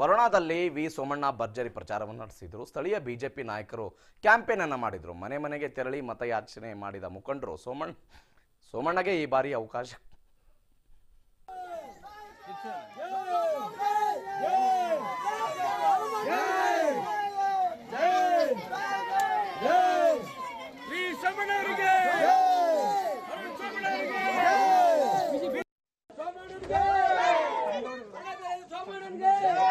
ವರುಣಾದಲ್ಲಿ V Somanna ಭರ್ಜರಿ ಪ್ರಚಾರವನ್ನು ನಡೆಸಿದರು ಸ್ಥಳೀಯ ಬಿಜೆಪಿ ನಾಯಕರು ಕ್ಯಾಂಪೇನ್ ಅನ್ನು ಮಾಡಿದರು ಮನೆ ಮನೆಗೆ ತೆರಳಿ ಮತಯಾಚನೆ ಮಾಡಿದ ಮುಖಂಡರು ಸೋಮಣ್ಣ ಸೋಮಣ್ಣಗೆ ಈ ಬಾರಿ ಅವಕಾಶ Yeah!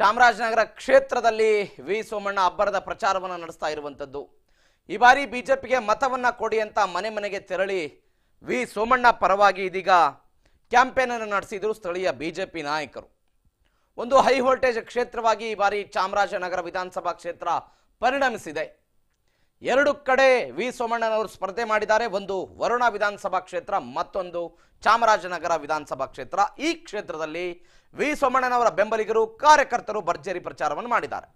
ಚಾಮರಾಜನಗರ ಕ್ಷೇತ್ರದಲ್ಲಿ ವಿ ಸೋಮಣ್ಣ ಅಬ್ಬರದ ಪ್ರಚಾರವನ್ನು ನಡೆಸ್ತಾ ಇರುವಂಥದ್ದು ಈ ಬಾರಿ ಬಿಜೆಪಿಗೆ ಮತವನ್ನ ಕೊಡಿ ಅಂತ ಮನೆ ಮನೆಗೆ ತೆರಳಿ ವಿ ಸೋಮಣ್ಣ ಪರವಾಗಿ ಇದೀಗ ಕ್ಯಾಂಪೇನ್ ಅನ್ನು ನಡೆಸಿದ್ರು ಸ್ಥಳೀಯ ಬಿಜೆಪಿ ನಾಯಕರು ಒಂದು ಹೈ ವೋಲ್ಟೇಜ್ ಕ್ಷೇತ್ರವಾಗಿ ಈ ಬಾರಿ ಚಾಮರಾಜನಗರ ವಿಧಾನಸಭಾ ಕ್ಷೇತ್ರ ಪರಿಣಮಿಸಿದೆ ಎರಡು ಕಡೆ ವಿ ಸೋಮಣ್ಣನವರು ಸ್ಪರ್ಧೆ ಮಾಡಿದ್ದಾರೆ ಒಂದು ವರುಣ ವಿಧಾನಸಭಾ ಕ್ಷೇತ್ರ ಮತ್ತೊಂದು ಚಾಮರಾಜನಗರ ವಿಧಾನಸಭಾ ಕ್ಷೇತ್ರ ಈ ಕ್ಷೇತ್ರದಲ್ಲಿ ವಿ ಸೋಮಣ್ಣನವರ ಬೆಂಬಲಿಗರು ಕಾರ್ಯಕರ್ತರು ಭರ್ಜರಿ ಪ್ರಚಾರವನ್ನು ಮಾಡಿದ್ದಾರೆ